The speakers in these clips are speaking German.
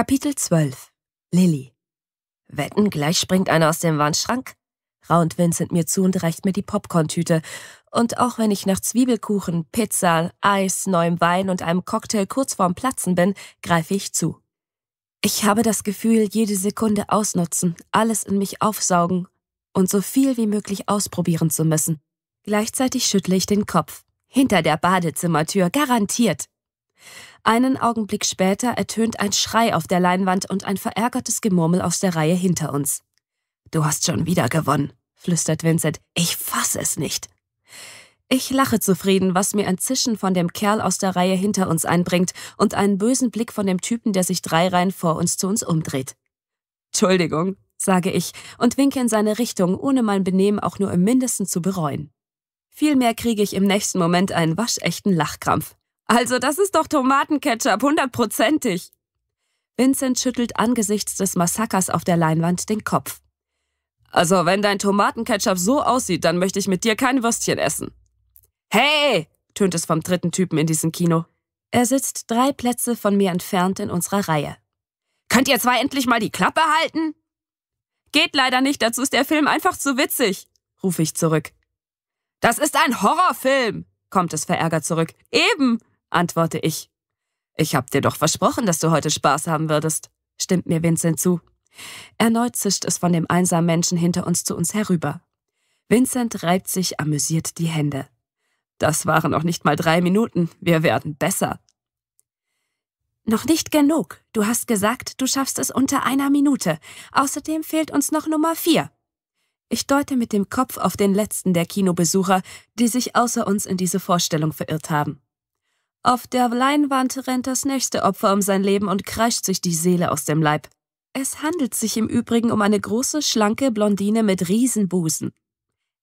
Kapitel 12 Lilly Wetten, gleich springt einer aus dem Wandschrank? raunt Vincent mir zu und reicht mir die Popcorn-Tüte. Und auch wenn ich nach Zwiebelkuchen, Pizza, Eis, neuem Wein und einem Cocktail kurz vorm Platzen bin, greife ich zu. Ich habe das Gefühl, jede Sekunde ausnutzen, alles in mich aufsaugen und so viel wie möglich ausprobieren zu müssen. Gleichzeitig schüttle ich den Kopf. Hinter der Badezimmertür, garantiert. Einen Augenblick später ertönt ein Schrei auf der Leinwand und ein verärgertes Gemurmel aus der Reihe hinter uns. Du hast schon wieder gewonnen, flüstert Vincent. Ich fasse es nicht. Ich lache zufrieden, was mir ein Zischen von dem Kerl aus der Reihe hinter uns einbringt und einen bösen Blick von dem Typen, der sich drei Reihen vor uns zu uns umdreht. Entschuldigung, sage ich und winke in seine Richtung, ohne mein Benehmen auch nur im mindesten zu bereuen. Vielmehr kriege ich im nächsten Moment einen waschechten Lachkrampf. Also das ist doch Tomatenketchup, hundertprozentig. Vincent schüttelt angesichts des Massakers auf der Leinwand den Kopf. Also wenn dein Tomatenketchup so aussieht, dann möchte ich mit dir kein Würstchen essen. Hey, tönt es vom dritten Typen in diesem Kino. Er sitzt drei Plätze von mir entfernt in unserer Reihe. Könnt ihr zwei endlich mal die Klappe halten? Geht leider nicht, dazu ist der Film einfach zu witzig, rufe ich zurück. Das ist ein Horrorfilm, kommt es verärgert zurück. Eben, antworte ich. Ich hab dir doch versprochen, dass du heute Spaß haben würdest, stimmt mir Vincent zu. Erneut zischt es von dem einsamen Menschen hinter uns zu uns herüber. Vincent reibt sich amüsiert die Hände. Das waren noch nicht mal drei Minuten. Wir werden besser. Noch nicht genug. Du hast gesagt, du schaffst es unter einer Minute. Außerdem fehlt uns noch Nummer vier. Ich deute mit dem Kopf auf den letzten der Kinobesucher, die sich außer uns in diese Vorstellung verirrt haben. Auf der Leinwand rennt das nächste Opfer um sein Leben und kreischt sich die Seele aus dem Leib. Es handelt sich im Übrigen um eine große, schlanke Blondine mit Riesenbusen.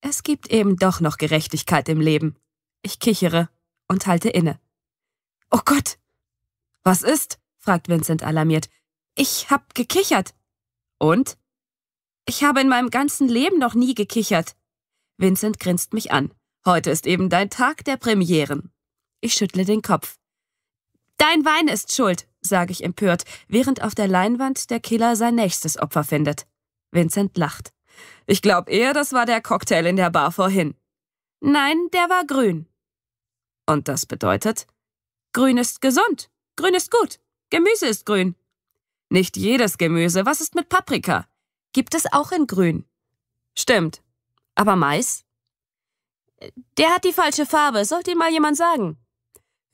Es gibt eben doch noch Gerechtigkeit im Leben. Ich kichere und halte inne. Oh Gott! Was ist? fragt Vincent alarmiert. Ich hab gekichert. Und? Ich habe in meinem ganzen Leben noch nie gekichert. Vincent grinst mich an. Heute ist eben dein Tag der Premieren. Ich schüttle den Kopf. Dein Wein ist schuld, sage ich empört, während auf der Leinwand der Killer sein nächstes Opfer findet. Vincent lacht. Ich glaube eher, das war der Cocktail in der Bar vorhin. Nein, der war grün. Und das bedeutet? Grün ist gesund. Grün ist gut. Gemüse ist grün. Nicht jedes Gemüse. Was ist mit Paprika? Gibt es auch in grün? Stimmt. Aber Mais? Der hat die falsche Farbe. Sollte ihm mal jemand sagen.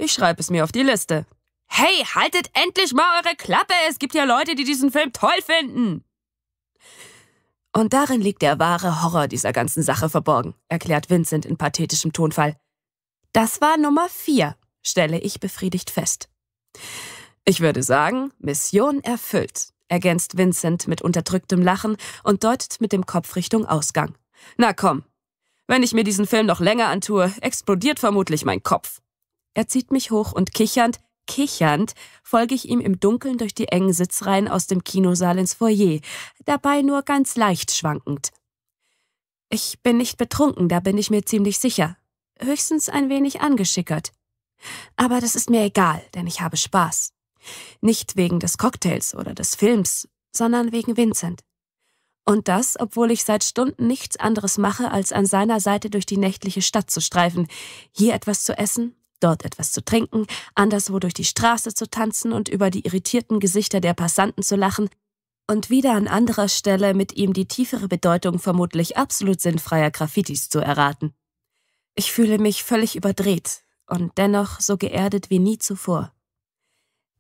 Ich schreibe es mir auf die Liste. Hey, haltet endlich mal eure Klappe! Es gibt ja Leute, die diesen Film toll finden! Und darin liegt der wahre Horror dieser ganzen Sache verborgen, erklärt Vincent in pathetischem Tonfall. Das war Nummer vier, stelle ich befriedigt fest. Ich würde sagen, Mission erfüllt, ergänzt Vincent mit unterdrücktem Lachen und deutet mit dem Kopf Richtung Ausgang. Na komm, wenn ich mir diesen Film noch länger antue, explodiert vermutlich mein Kopf. Er zieht mich hoch und kichernd, kichernd folge ich ihm im Dunkeln durch die engen Sitzreihen aus dem Kinosaal ins Foyer, dabei nur ganz leicht schwankend. Ich bin nicht betrunken, da bin ich mir ziemlich sicher. Höchstens ein wenig angeschickert. Aber das ist mir egal, denn ich habe Spaß. Nicht wegen des Cocktails oder des Films, sondern wegen Vincent. Und das, obwohl ich seit Stunden nichts anderes mache, als an seiner Seite durch die nächtliche Stadt zu streifen, hier etwas zu essen, dort etwas zu trinken, anderswo durch die Straße zu tanzen und über die irritierten Gesichter der Passanten zu lachen, und wieder an anderer Stelle mit ihm die tiefere Bedeutung vermutlich absolut sinnfreier Graffitis zu erraten. Ich fühle mich völlig überdreht und dennoch so geerdet wie nie zuvor.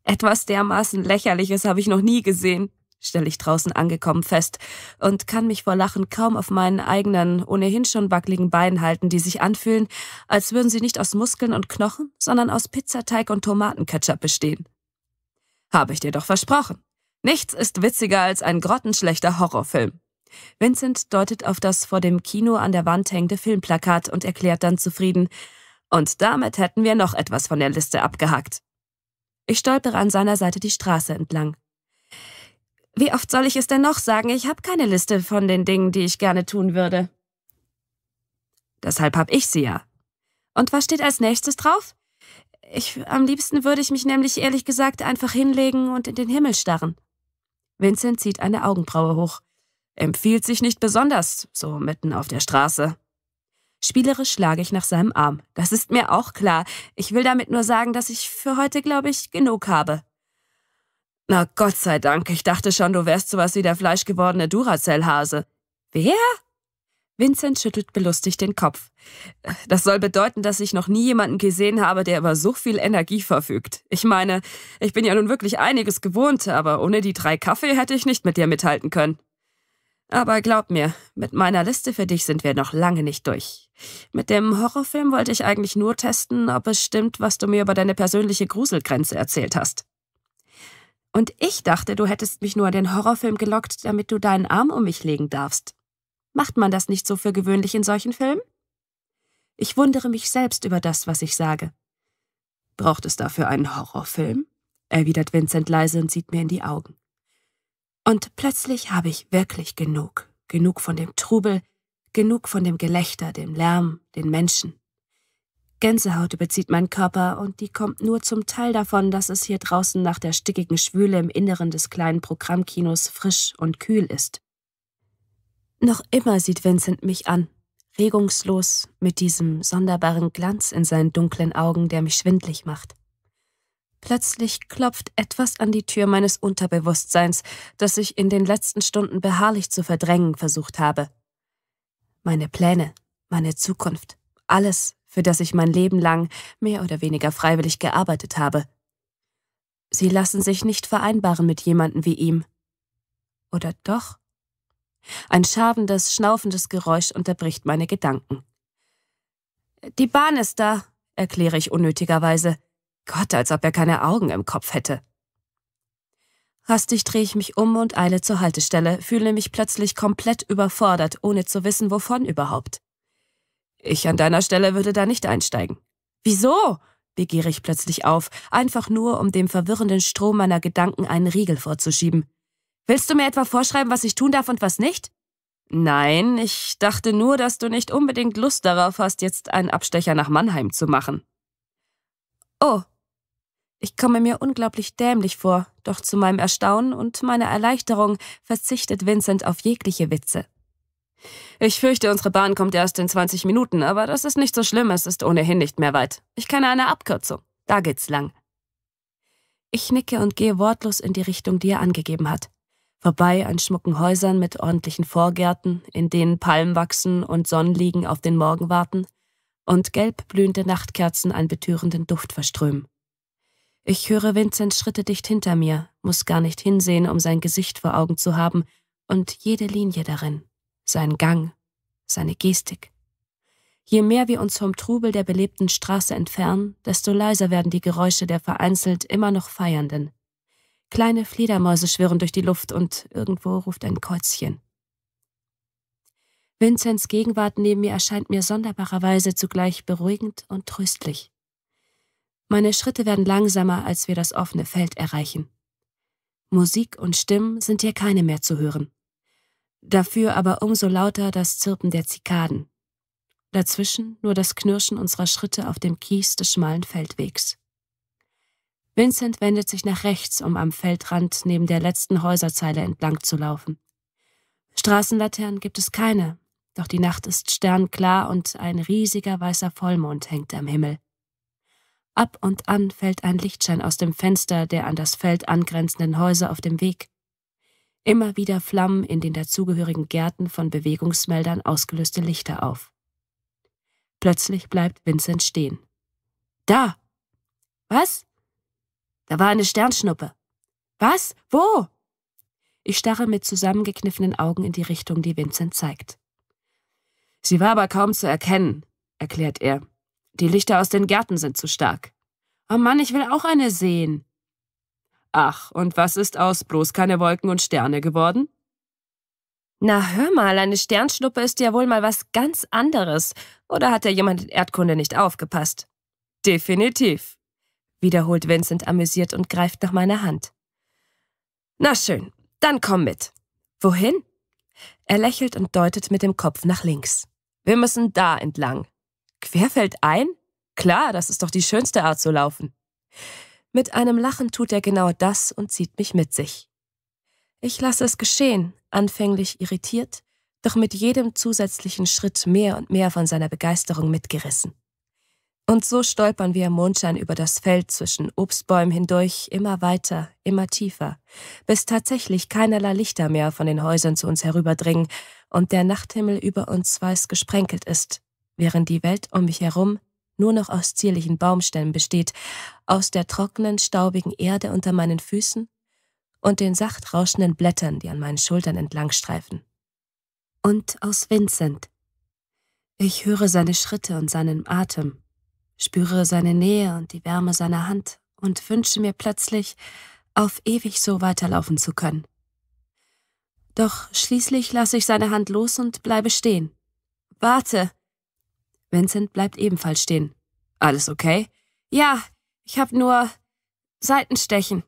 Etwas dermaßen Lächerliches habe ich noch nie gesehen stelle ich draußen angekommen fest und kann mich vor Lachen kaum auf meinen eigenen, ohnehin schon wackeligen Beinen halten, die sich anfühlen, als würden sie nicht aus Muskeln und Knochen, sondern aus Pizzateig und Tomatenketchup bestehen. Habe ich dir doch versprochen. Nichts ist witziger als ein grottenschlechter Horrorfilm. Vincent deutet auf das vor dem Kino an der Wand hängende Filmplakat und erklärt dann zufrieden, und damit hätten wir noch etwas von der Liste abgehackt. Ich stolpere an seiner Seite die Straße entlang. Wie oft soll ich es denn noch sagen? Ich habe keine Liste von den Dingen, die ich gerne tun würde. Deshalb habe ich sie ja. Und was steht als nächstes drauf? Ich, am liebsten würde ich mich nämlich ehrlich gesagt einfach hinlegen und in den Himmel starren. Vincent zieht eine Augenbraue hoch. Empfiehlt sich nicht besonders, so mitten auf der Straße. Spielerisch schlage ich nach seinem Arm. Das ist mir auch klar. Ich will damit nur sagen, dass ich für heute, glaube ich, genug habe. Na Gott sei Dank, ich dachte schon, du wärst sowas wie der fleischgewordene Duracell-Hase. Wer? Vincent schüttelt belustigt den Kopf. Das soll bedeuten, dass ich noch nie jemanden gesehen habe, der über so viel Energie verfügt. Ich meine, ich bin ja nun wirklich einiges gewohnt, aber ohne die drei Kaffee hätte ich nicht mit dir mithalten können. Aber glaub mir, mit meiner Liste für dich sind wir noch lange nicht durch. Mit dem Horrorfilm wollte ich eigentlich nur testen, ob es stimmt, was du mir über deine persönliche Gruselgrenze erzählt hast. Und ich dachte, du hättest mich nur den Horrorfilm gelockt, damit du deinen Arm um mich legen darfst. Macht man das nicht so für gewöhnlich in solchen Filmen? Ich wundere mich selbst über das, was ich sage. Braucht es dafür einen Horrorfilm? erwidert Vincent leise und sieht mir in die Augen. Und plötzlich habe ich wirklich genug, genug von dem Trubel, genug von dem Gelächter, dem Lärm, den Menschen. Gänsehaut überzieht meinen Körper und die kommt nur zum Teil davon, dass es hier draußen nach der stickigen Schwüle im Inneren des kleinen Programmkinos frisch und kühl ist. Noch immer sieht Vincent mich an, regungslos, mit diesem sonderbaren Glanz in seinen dunklen Augen, der mich schwindlig macht. Plötzlich klopft etwas an die Tür meines Unterbewusstseins, das ich in den letzten Stunden beharrlich zu verdrängen versucht habe. Meine Pläne, meine Zukunft, alles für das ich mein Leben lang mehr oder weniger freiwillig gearbeitet habe. Sie lassen sich nicht vereinbaren mit jemandem wie ihm. Oder doch? Ein schabendes, schnaufendes Geräusch unterbricht meine Gedanken. Die Bahn ist da, erkläre ich unnötigerweise. Gott, als ob er keine Augen im Kopf hätte. Hastig drehe ich mich um und eile zur Haltestelle, fühle mich plötzlich komplett überfordert, ohne zu wissen, wovon überhaupt. Ich an deiner Stelle würde da nicht einsteigen. Wieso? begehre ich plötzlich auf, einfach nur, um dem verwirrenden Strom meiner Gedanken einen Riegel vorzuschieben. Willst du mir etwa vorschreiben, was ich tun darf und was nicht? Nein, ich dachte nur, dass du nicht unbedingt Lust darauf hast, jetzt einen Abstecher nach Mannheim zu machen. Oh. Ich komme mir unglaublich dämlich vor, doch zu meinem Erstaunen und meiner Erleichterung verzichtet Vincent auf jegliche Witze. Ich fürchte, unsere Bahn kommt erst in 20 Minuten, aber das ist nicht so schlimm, es ist ohnehin nicht mehr weit. Ich kenne eine Abkürzung. Da geht's lang. Ich nicke und gehe wortlos in die Richtung, die er angegeben hat. Vorbei an schmucken Häusern mit ordentlichen Vorgärten, in denen Palmen wachsen und Sonnenliegen auf den Morgen warten und gelb blühende Nachtkerzen einen betörenden Duft verströmen. Ich höre Vinzenz Schritte dicht hinter mir, muss gar nicht hinsehen, um sein Gesicht vor Augen zu haben und jede Linie darin sein Gang, seine Gestik. Je mehr wir uns vom Trubel der belebten Straße entfernen, desto leiser werden die Geräusche der vereinzelt immer noch Feiernden. Kleine Fledermäuse schwirren durch die Luft und irgendwo ruft ein Käuzchen. Vinzenz Gegenwart neben mir erscheint mir sonderbarerweise zugleich beruhigend und tröstlich. Meine Schritte werden langsamer, als wir das offene Feld erreichen. Musik und Stimmen sind hier keine mehr zu hören dafür aber umso lauter das Zirpen der Zikaden. Dazwischen nur das Knirschen unserer Schritte auf dem Kies des schmalen Feldwegs. Vincent wendet sich nach rechts, um am Feldrand neben der letzten Häuserzeile entlang zu laufen. Straßenlaternen gibt es keine, doch die Nacht ist sternklar und ein riesiger weißer Vollmond hängt am Himmel. Ab und an fällt ein Lichtschein aus dem Fenster der an das Feld angrenzenden Häuser auf dem Weg. Immer wieder flammen in den dazugehörigen Gärten von Bewegungsmeldern ausgelöste Lichter auf. Plötzlich bleibt Vincent stehen. Da! Was? Da war eine Sternschnuppe. Was? Wo? Ich starre mit zusammengekniffenen Augen in die Richtung, die Vincent zeigt. Sie war aber kaum zu erkennen, erklärt er. Die Lichter aus den Gärten sind zu stark. Oh Mann, ich will auch eine sehen, Ach, und was ist aus bloß keine Wolken und Sterne geworden? Na, hör mal, eine Sternschnuppe ist ja wohl mal was ganz anderes. Oder hat da jemand in Erdkunde nicht aufgepasst? Definitiv, wiederholt Vincent amüsiert und greift nach meiner Hand. Na schön, dann komm mit. Wohin? Er lächelt und deutet mit dem Kopf nach links. Wir müssen da entlang. Querfeld ein? Klar, das ist doch die schönste Art zu laufen. Mit einem Lachen tut er genau das und zieht mich mit sich. Ich lasse es geschehen, anfänglich irritiert, doch mit jedem zusätzlichen Schritt mehr und mehr von seiner Begeisterung mitgerissen. Und so stolpern wir im Mondschein über das Feld zwischen Obstbäumen hindurch, immer weiter, immer tiefer, bis tatsächlich keinerlei Lichter mehr von den Häusern zu uns herüberdringen und der Nachthimmel über uns weiß gesprenkelt ist, während die Welt um mich herum nur noch aus zierlichen Baumstämmen besteht, aus der trockenen, staubigen Erde unter meinen Füßen und den sacht rauschenden Blättern, die an meinen Schultern entlangstreifen. Und aus Vincent. Ich höre seine Schritte und seinen Atem, spüre seine Nähe und die Wärme seiner Hand und wünsche mir plötzlich, auf ewig so weiterlaufen zu können. Doch schließlich lasse ich seine Hand los und bleibe stehen. Warte, Vincent bleibt ebenfalls stehen. Alles okay? Ja, ich hab nur Seitenstechen.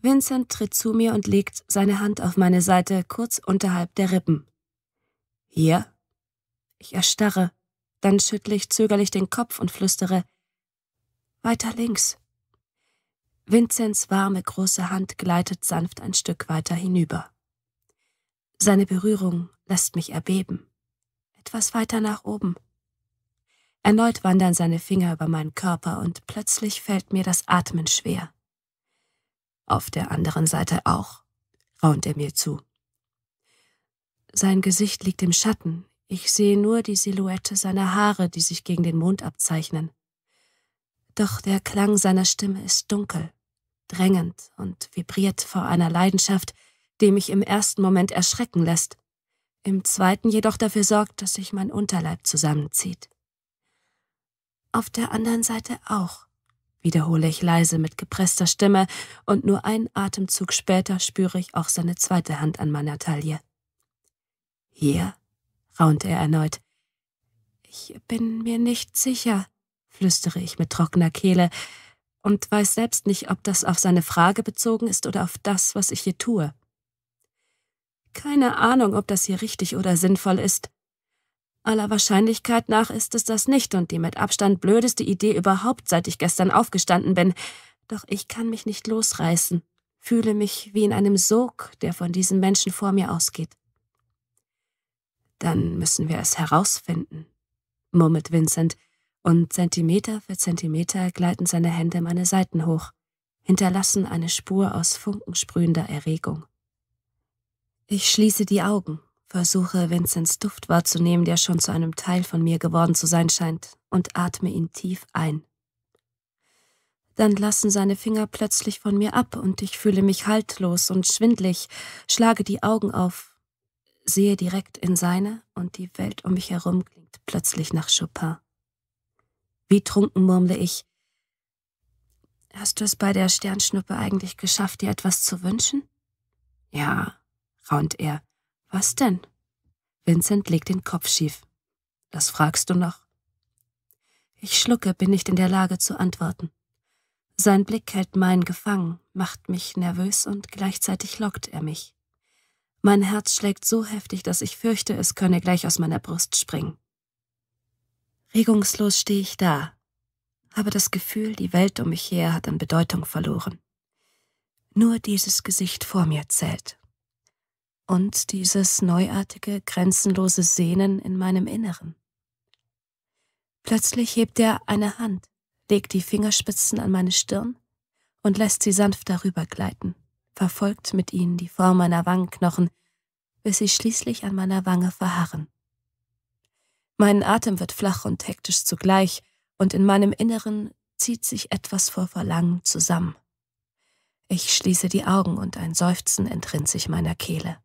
Vincent tritt zu mir und legt seine Hand auf meine Seite kurz unterhalb der Rippen. Hier? Ich erstarre, dann schüttle ich zögerlich den Kopf und flüstere Weiter links. Vinzens warme, große Hand gleitet sanft ein Stück weiter hinüber. Seine Berührung lässt mich erbeben etwas weiter nach oben. Erneut wandern seine Finger über meinen Körper und plötzlich fällt mir das Atmen schwer. Auf der anderen Seite auch, raunt er mir zu. Sein Gesicht liegt im Schatten, ich sehe nur die Silhouette seiner Haare, die sich gegen den Mond abzeichnen. Doch der Klang seiner Stimme ist dunkel, drängend und vibriert vor einer Leidenschaft, die mich im ersten Moment erschrecken lässt im zweiten jedoch dafür sorgt, dass sich mein Unterleib zusammenzieht. Auf der anderen Seite auch, wiederhole ich leise mit gepresster Stimme, und nur einen Atemzug später spüre ich auch seine zweite Hand an meiner Taille. Hier, raunte er erneut. Ich bin mir nicht sicher, flüstere ich mit trockener Kehle und weiß selbst nicht, ob das auf seine Frage bezogen ist oder auf das, was ich hier tue. Keine Ahnung, ob das hier richtig oder sinnvoll ist. Aller Wahrscheinlichkeit nach ist es das nicht und die mit Abstand blödeste Idee überhaupt, seit ich gestern aufgestanden bin. Doch ich kann mich nicht losreißen, fühle mich wie in einem Sog, der von diesen Menschen vor mir ausgeht. Dann müssen wir es herausfinden, murmelt Vincent, und Zentimeter für Zentimeter gleiten seine Hände meine Seiten hoch, hinterlassen eine Spur aus funkensprühender Erregung. Ich schließe die Augen, versuche Vincents Duft wahrzunehmen, der schon zu einem Teil von mir geworden zu sein scheint, und atme ihn tief ein. Dann lassen seine Finger plötzlich von mir ab und ich fühle mich haltlos und schwindlig, schlage die Augen auf, sehe direkt in seine und die Welt um mich herum klingt plötzlich nach Chopin. Wie trunken murmle ich. Hast du es bei der Sternschnuppe eigentlich geschafft, dir etwas zu wünschen? Ja, raunt er. Was denn? Vincent legt den Kopf schief. Das fragst du noch? Ich schlucke, bin nicht in der Lage zu antworten. Sein Blick hält meinen gefangen, macht mich nervös und gleichzeitig lockt er mich. Mein Herz schlägt so heftig, dass ich fürchte, es könne gleich aus meiner Brust springen. Regungslos stehe ich da, habe das Gefühl, die Welt um mich her hat an Bedeutung verloren. Nur dieses Gesicht vor mir zählt und dieses neuartige, grenzenlose Sehnen in meinem Inneren. Plötzlich hebt er eine Hand, legt die Fingerspitzen an meine Stirn und lässt sie sanft darüber gleiten, verfolgt mit ihnen die Form meiner Wangenknochen, bis sie schließlich an meiner Wange verharren. Mein Atem wird flach und hektisch zugleich, und in meinem Inneren zieht sich etwas vor Verlangen zusammen. Ich schließe die Augen und ein Seufzen entrinnt sich meiner Kehle.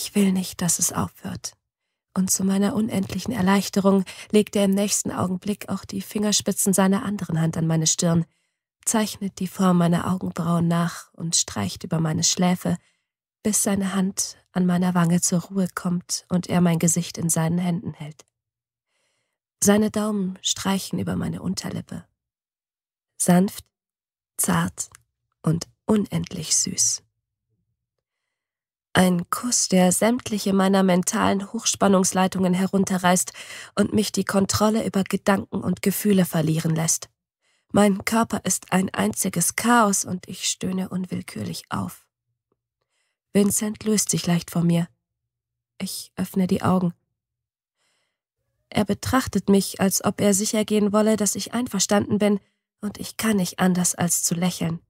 Ich will nicht, dass es aufhört. Und zu meiner unendlichen Erleichterung legt er im nächsten Augenblick auch die Fingerspitzen seiner anderen Hand an meine Stirn, zeichnet die Form meiner Augenbrauen nach und streicht über meine Schläfe, bis seine Hand an meiner Wange zur Ruhe kommt und er mein Gesicht in seinen Händen hält. Seine Daumen streichen über meine Unterlippe. Sanft, zart und unendlich süß. Ein Kuss, der sämtliche meiner mentalen Hochspannungsleitungen herunterreißt und mich die Kontrolle über Gedanken und Gefühle verlieren lässt. Mein Körper ist ein einziges Chaos und ich stöhne unwillkürlich auf. Vincent löst sich leicht von mir. Ich öffne die Augen. Er betrachtet mich, als ob er sichergehen wolle, dass ich einverstanden bin, und ich kann nicht anders als zu lächeln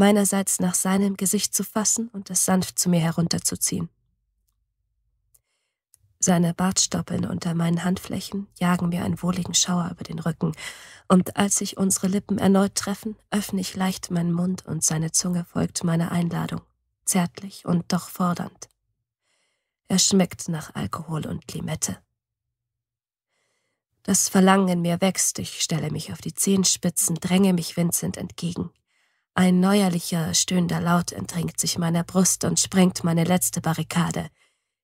meinerseits nach seinem Gesicht zu fassen und es sanft zu mir herunterzuziehen. Seine Bartstoppeln unter meinen Handflächen jagen mir einen wohligen Schauer über den Rücken, und als sich unsere Lippen erneut treffen, öffne ich leicht meinen Mund und seine Zunge folgt meiner Einladung, zärtlich und doch fordernd. Er schmeckt nach Alkohol und Limette. Das Verlangen in mir wächst, ich stelle mich auf die Zehenspitzen, dränge mich Vincent entgegen. Ein neuerlicher, stöhnender Laut entringt sich meiner Brust und sprengt meine letzte Barrikade.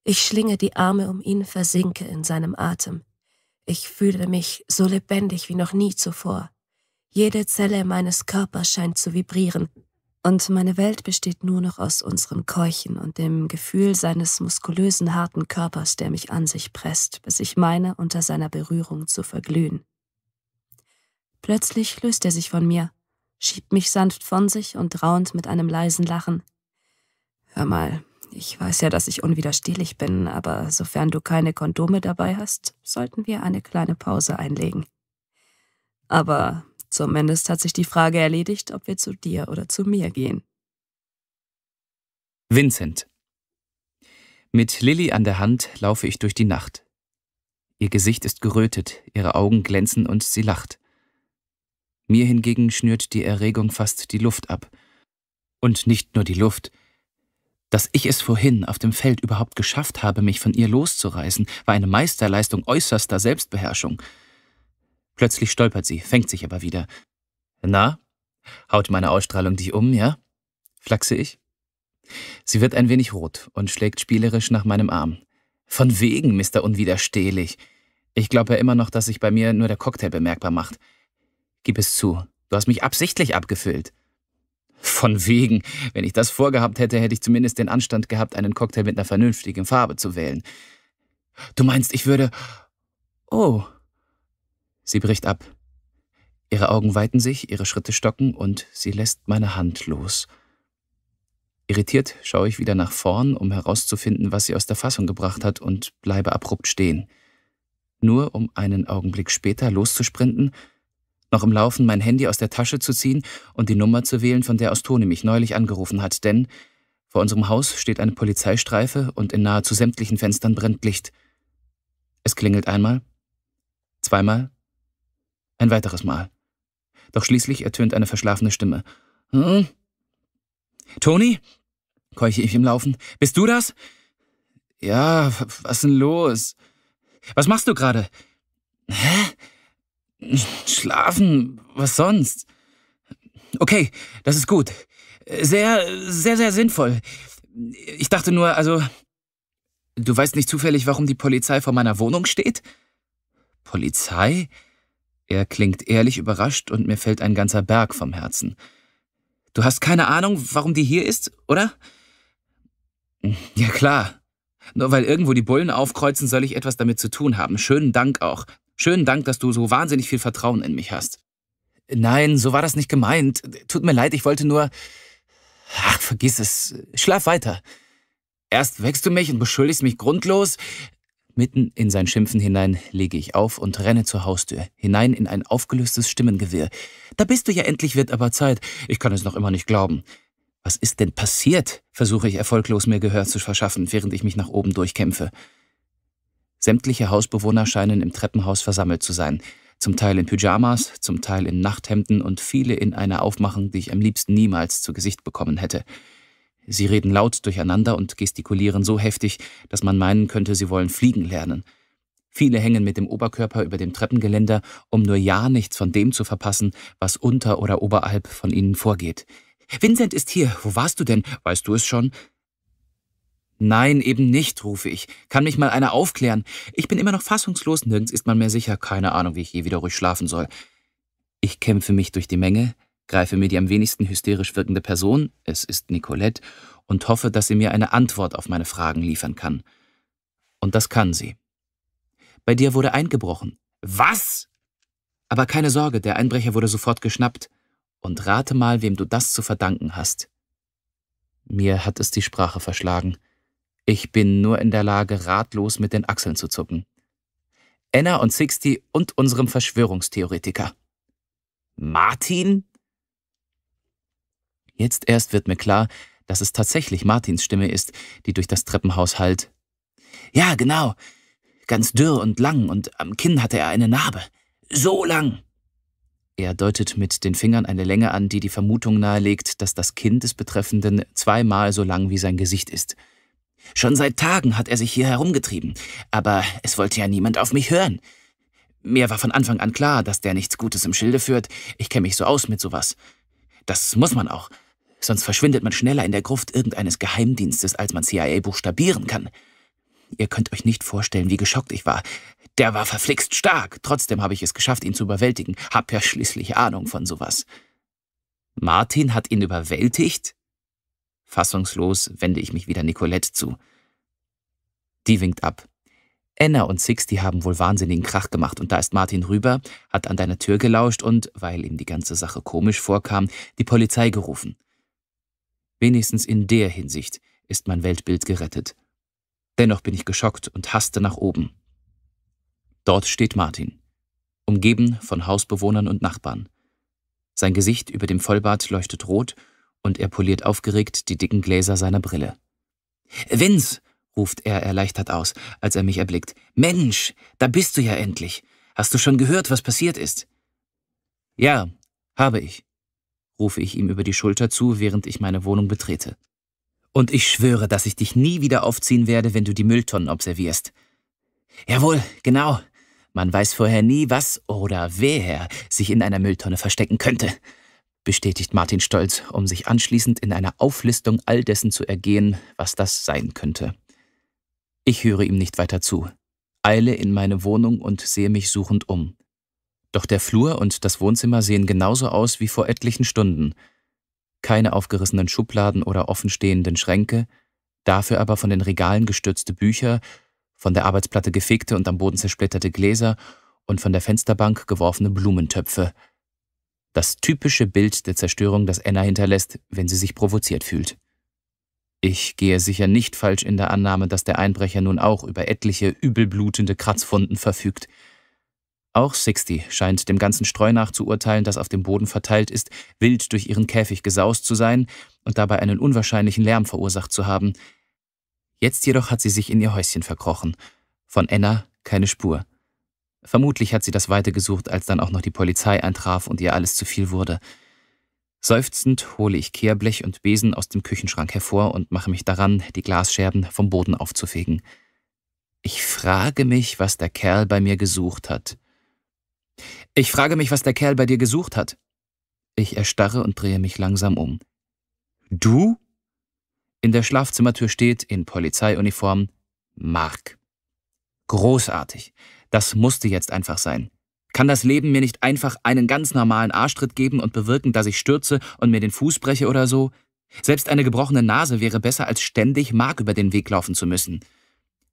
Ich schlinge die Arme um ihn, versinke in seinem Atem. Ich fühle mich so lebendig wie noch nie zuvor. Jede Zelle meines Körpers scheint zu vibrieren, und meine Welt besteht nur noch aus unserem Keuchen und dem Gefühl seines muskulösen, harten Körpers, der mich an sich presst, bis ich meine, unter seiner Berührung zu verglühen. Plötzlich löst er sich von mir schiebt mich sanft von sich und raunt mit einem leisen Lachen. Hör mal, ich weiß ja, dass ich unwiderstehlich bin, aber sofern du keine Kondome dabei hast, sollten wir eine kleine Pause einlegen. Aber zumindest hat sich die Frage erledigt, ob wir zu dir oder zu mir gehen. Vincent. Mit Lilly an der Hand laufe ich durch die Nacht. Ihr Gesicht ist gerötet, ihre Augen glänzen und sie lacht. Mir hingegen schnürt die Erregung fast die Luft ab. Und nicht nur die Luft. Dass ich es vorhin auf dem Feld überhaupt geschafft habe, mich von ihr loszureißen, war eine Meisterleistung äußerster Selbstbeherrschung. Plötzlich stolpert sie, fängt sich aber wieder. Na, haut meine Ausstrahlung dich um, ja? flachse ich. Sie wird ein wenig rot und schlägt spielerisch nach meinem Arm. Von wegen, Mr. Unwiderstehlich. Ich glaube ja immer noch, dass sich bei mir nur der Cocktail bemerkbar macht. Gib es zu, du hast mich absichtlich abgefüllt. Von wegen. Wenn ich das vorgehabt hätte, hätte ich zumindest den Anstand gehabt, einen Cocktail mit einer vernünftigen Farbe zu wählen. Du meinst, ich würde. Oh. Sie bricht ab. Ihre Augen weiten sich, ihre Schritte stocken und sie lässt meine Hand los. Irritiert schaue ich wieder nach vorn, um herauszufinden, was sie aus der Fassung gebracht hat, und bleibe abrupt stehen. Nur um einen Augenblick später loszusprinten noch im Laufen mein Handy aus der Tasche zu ziehen und die Nummer zu wählen, von der aus Toni mich neulich angerufen hat, denn vor unserem Haus steht eine Polizeistreife und in nahezu sämtlichen Fenstern brennt Licht. Es klingelt einmal, zweimal, ein weiteres Mal. Doch schließlich ertönt eine verschlafene Stimme. Hm? Toni? keuche ich im Laufen. Bist du das? Ja, was denn los? Was machst du gerade? Hä? Schlafen, was sonst? Okay, das ist gut. Sehr, sehr, sehr sinnvoll. Ich dachte nur, also, du weißt nicht zufällig, warum die Polizei vor meiner Wohnung steht? Polizei? Er klingt ehrlich überrascht und mir fällt ein ganzer Berg vom Herzen. Du hast keine Ahnung, warum die hier ist, oder? Ja klar. Nur weil irgendwo die Bullen aufkreuzen, soll ich etwas damit zu tun haben. Schönen Dank auch. Schönen Dank, dass du so wahnsinnig viel Vertrauen in mich hast. Nein, so war das nicht gemeint. Tut mir leid, ich wollte nur... Ach, vergiss es. Schlaf weiter. Erst wächst du mich und beschuldigst mich grundlos. Mitten in sein Schimpfen hinein lege ich auf und renne zur Haustür, hinein in ein aufgelöstes Stimmengewirr. Da bist du ja endlich, wird aber Zeit. Ich kann es noch immer nicht glauben. Was ist denn passiert? versuche ich erfolglos mir Gehör zu verschaffen, während ich mich nach oben durchkämpfe. Sämtliche Hausbewohner scheinen im Treppenhaus versammelt zu sein, zum Teil in Pyjamas, zum Teil in Nachthemden und viele in einer Aufmachung, die ich am liebsten niemals zu Gesicht bekommen hätte. Sie reden laut durcheinander und gestikulieren so heftig, dass man meinen könnte, sie wollen fliegen lernen. Viele hängen mit dem Oberkörper über dem Treppengeländer, um nur ja nichts von dem zu verpassen, was unter oder oberhalb von ihnen vorgeht. Vincent ist hier. Wo warst du denn? Weißt du es schon? Nein, eben nicht, rufe ich. Kann mich mal einer aufklären? Ich bin immer noch fassungslos, nirgends ist man mehr sicher. Keine Ahnung, wie ich je wieder ruhig schlafen soll. Ich kämpfe mich durch die Menge, greife mir die am wenigsten hysterisch wirkende Person, es ist Nicolette, und hoffe, dass sie mir eine Antwort auf meine Fragen liefern kann. Und das kann sie. Bei dir wurde eingebrochen. Was? Aber keine Sorge, der Einbrecher wurde sofort geschnappt. Und rate mal, wem du das zu verdanken hast. Mir hat es die Sprache verschlagen. Ich bin nur in der Lage, ratlos mit den Achseln zu zucken. Anna und Sixty und unserem Verschwörungstheoretiker. Martin? Jetzt erst wird mir klar, dass es tatsächlich Martins Stimme ist, die durch das Treppenhaus hallt. Ja, genau. Ganz dürr und lang und am Kinn hatte er eine Narbe. So lang. Er deutet mit den Fingern eine Länge an, die die Vermutung nahelegt, dass das Kinn des Betreffenden zweimal so lang wie sein Gesicht ist. Schon seit Tagen hat er sich hier herumgetrieben, aber es wollte ja niemand auf mich hören. Mir war von Anfang an klar, dass der nichts Gutes im Schilde führt. Ich kenne mich so aus mit sowas. Das muss man auch. Sonst verschwindet man schneller in der Gruft irgendeines Geheimdienstes, als man CIA buchstabieren kann. Ihr könnt euch nicht vorstellen, wie geschockt ich war. Der war verflixt stark. Trotzdem habe ich es geschafft, ihn zu überwältigen. Hab ja schließlich Ahnung von sowas. Martin hat ihn überwältigt? Fassungslos wende ich mich wieder Nicolette zu. Die winkt ab. Anna und Six, die haben wohl wahnsinnigen Krach gemacht und da ist Martin rüber, hat an deiner Tür gelauscht und, weil ihm die ganze Sache komisch vorkam, die Polizei gerufen. Wenigstens in der Hinsicht ist mein Weltbild gerettet. Dennoch bin ich geschockt und haste nach oben. Dort steht Martin, umgeben von Hausbewohnern und Nachbarn. Sein Gesicht über dem Vollbart leuchtet rot und er poliert aufgeregt die dicken Gläser seiner Brille. Vince, ruft er erleichtert aus, als er mich erblickt. Mensch, da bist du ja endlich. Hast du schon gehört, was passiert ist? Ja, habe ich, rufe ich ihm über die Schulter zu, während ich meine Wohnung betrete. Und ich schwöre, dass ich dich nie wieder aufziehen werde, wenn du die Mülltonnen observierst. Jawohl, genau. Man weiß vorher nie, was oder wer sich in einer Mülltonne verstecken könnte bestätigt Martin Stolz, um sich anschließend in einer Auflistung all dessen zu ergehen, was das sein könnte. Ich höre ihm nicht weiter zu, eile in meine Wohnung und sehe mich suchend um. Doch der Flur und das Wohnzimmer sehen genauso aus wie vor etlichen Stunden. Keine aufgerissenen Schubladen oder offenstehenden Schränke, dafür aber von den Regalen gestürzte Bücher, von der Arbeitsplatte gefegte und am Boden zersplitterte Gläser und von der Fensterbank geworfene Blumentöpfe – das typische Bild der Zerstörung, das Anna hinterlässt, wenn sie sich provoziert fühlt. Ich gehe sicher nicht falsch in der Annahme, dass der Einbrecher nun auch über etliche übelblutende Kratzfunden verfügt. Auch Sixty scheint dem ganzen Streu nachzuurteilen, das auf dem Boden verteilt ist, wild durch ihren Käfig gesaust zu sein und dabei einen unwahrscheinlichen Lärm verursacht zu haben. Jetzt jedoch hat sie sich in ihr Häuschen verkrochen. Von Anna keine Spur. Vermutlich hat sie das Weite gesucht, als dann auch noch die Polizei eintraf und ihr alles zu viel wurde. Seufzend hole ich Kehrblech und Besen aus dem Küchenschrank hervor und mache mich daran, die Glasscherben vom Boden aufzufegen. Ich frage mich, was der Kerl bei mir gesucht hat. Ich frage mich, was der Kerl bei dir gesucht hat. Ich erstarre und drehe mich langsam um. Du? In der Schlafzimmertür steht, in Polizeiuniform, Mark. Großartig. Das musste jetzt einfach sein. Kann das Leben mir nicht einfach einen ganz normalen Arschtritt geben und bewirken, dass ich stürze und mir den Fuß breche oder so? Selbst eine gebrochene Nase wäre besser, als ständig Mark über den Weg laufen zu müssen.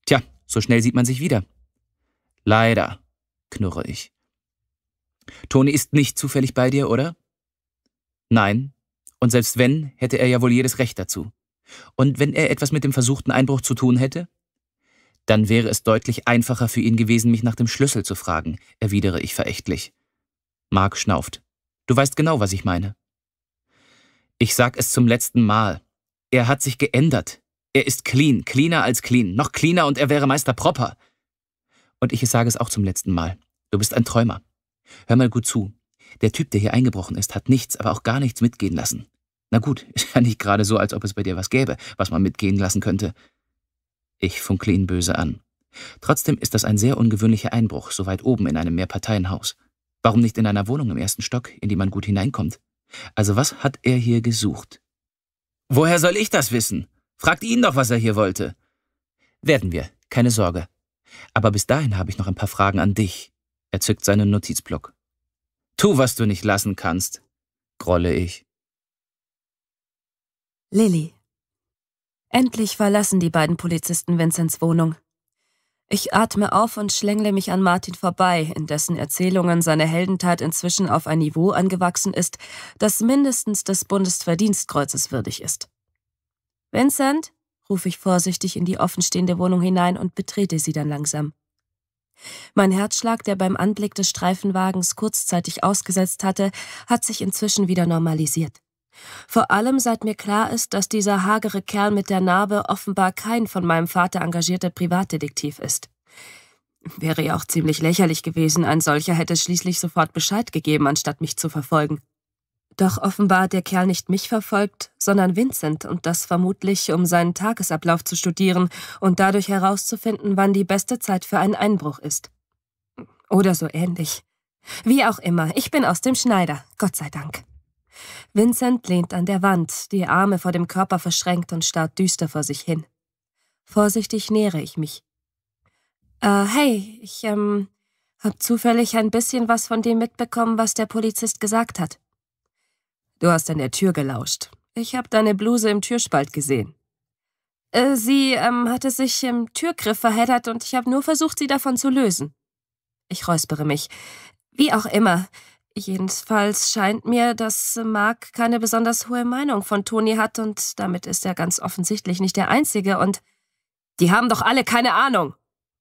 Tja, so schnell sieht man sich wieder. Leider, knurre ich. Toni ist nicht zufällig bei dir, oder? Nein. Und selbst wenn, hätte er ja wohl jedes Recht dazu. Und wenn er etwas mit dem versuchten Einbruch zu tun hätte? Dann wäre es deutlich einfacher für ihn gewesen, mich nach dem Schlüssel zu fragen, erwidere ich verächtlich. Mark schnauft. Du weißt genau, was ich meine. Ich sag es zum letzten Mal. Er hat sich geändert. Er ist clean, cleaner als clean, noch cleaner und er wäre Meister Proper. Und ich sage es auch zum letzten Mal. Du bist ein Träumer. Hör mal gut zu. Der Typ, der hier eingebrochen ist, hat nichts, aber auch gar nichts mitgehen lassen. Na gut, ist ja nicht gerade so, als ob es bei dir was gäbe, was man mitgehen lassen könnte. Ich funkle ihn böse an. Trotzdem ist das ein sehr ungewöhnlicher Einbruch, so weit oben in einem Mehrparteienhaus. Warum nicht in einer Wohnung im ersten Stock, in die man gut hineinkommt? Also was hat er hier gesucht? Woher soll ich das wissen? Fragt ihn doch, was er hier wollte. Werden wir, keine Sorge. Aber bis dahin habe ich noch ein paar Fragen an dich. Er zückt seinen Notizblock. Tu, was du nicht lassen kannst, grolle ich. Lilly. Endlich verlassen die beiden Polizisten Vincents Wohnung. Ich atme auf und schlängle mich an Martin vorbei, in dessen Erzählungen seine Heldentat inzwischen auf ein Niveau angewachsen ist, das mindestens des Bundesverdienstkreuzes würdig ist. Vincent, rufe ich vorsichtig in die offenstehende Wohnung hinein und betrete sie dann langsam. Mein Herzschlag, der beim Anblick des Streifenwagens kurzzeitig ausgesetzt hatte, hat sich inzwischen wieder normalisiert. Vor allem seit mir klar ist, dass dieser hagere Kerl mit der Narbe offenbar kein von meinem Vater engagierter Privatdetektiv ist. Wäre ja auch ziemlich lächerlich gewesen, ein solcher hätte schließlich sofort Bescheid gegeben, anstatt mich zu verfolgen. Doch offenbar hat der Kerl nicht mich verfolgt, sondern Vincent und das vermutlich, um seinen Tagesablauf zu studieren und dadurch herauszufinden, wann die beste Zeit für einen Einbruch ist. Oder so ähnlich. Wie auch immer, ich bin aus dem Schneider, Gott sei Dank. Vincent lehnt an der Wand, die Arme vor dem Körper verschränkt und starrt düster vor sich hin. Vorsichtig nähere ich mich. Äh, hey, ich, ähm, hab zufällig ein bisschen was von dem mitbekommen, was der Polizist gesagt hat. Du hast an der Tür gelauscht. Ich hab deine Bluse im Türspalt gesehen. Äh, sie, ähm, hatte sich im Türgriff verheddert und ich habe nur versucht, sie davon zu lösen. Ich räuspere mich. Wie auch immer, Jedenfalls scheint mir, dass Mark keine besonders hohe Meinung von Toni hat und damit ist er ganz offensichtlich nicht der Einzige und die haben doch alle keine Ahnung!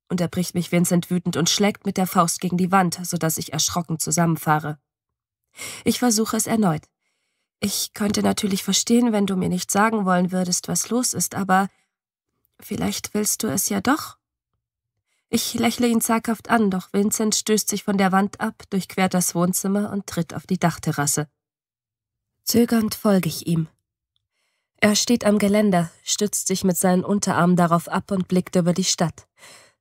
unterbricht mich Vincent wütend und schlägt mit der Faust gegen die Wand, sodass ich erschrocken zusammenfahre. Ich versuche es erneut. Ich könnte natürlich verstehen, wenn du mir nicht sagen wollen würdest, was los ist, aber vielleicht willst du es ja doch. Ich lächle ihn zaghaft an, doch Vincent stößt sich von der Wand ab, durchquert das Wohnzimmer und tritt auf die Dachterrasse. Zögernd folge ich ihm. Er steht am Geländer, stützt sich mit seinen Unterarmen darauf ab und blickt über die Stadt.